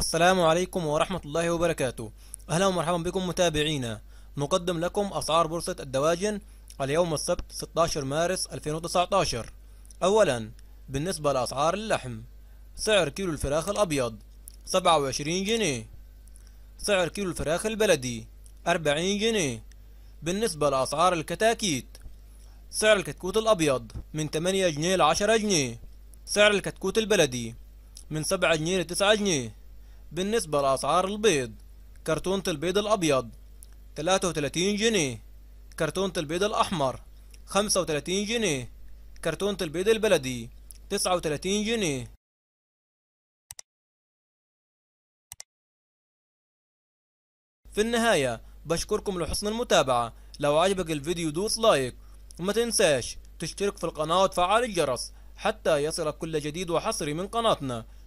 السلام عليكم ورحمة الله وبركاته أهلا ومرحبا بكم متابعينا نقدم لكم أسعار بورصة الدواجن اليوم السبت 16 مارس 2019 أولا بالنسبة لأسعار اللحم سعر كيلو الفراخ الأبيض 27 جنيه سعر كيلو الفراخ البلدي 40 جنيه بالنسبة لأسعار الكتاكيت سعر الكتكوت الأبيض من 8 جنيه ل 10 جنيه سعر الكتكوت البلدي من 7 جنيه ل 9 جنيه بالنسبة لأسعار البيض كرتونة البيض الأبيض 33 جنيه كرتونة البيض الأحمر 35 جنيه كرتونة البيض البلدي 39 جنيه في النهاية بشكركم لحسن المتابعة لو عجبك الفيديو دوس لايك وما تنساش تشترك في القناة وتفعل الجرس حتى يصلك كل جديد وحصري من قناتنا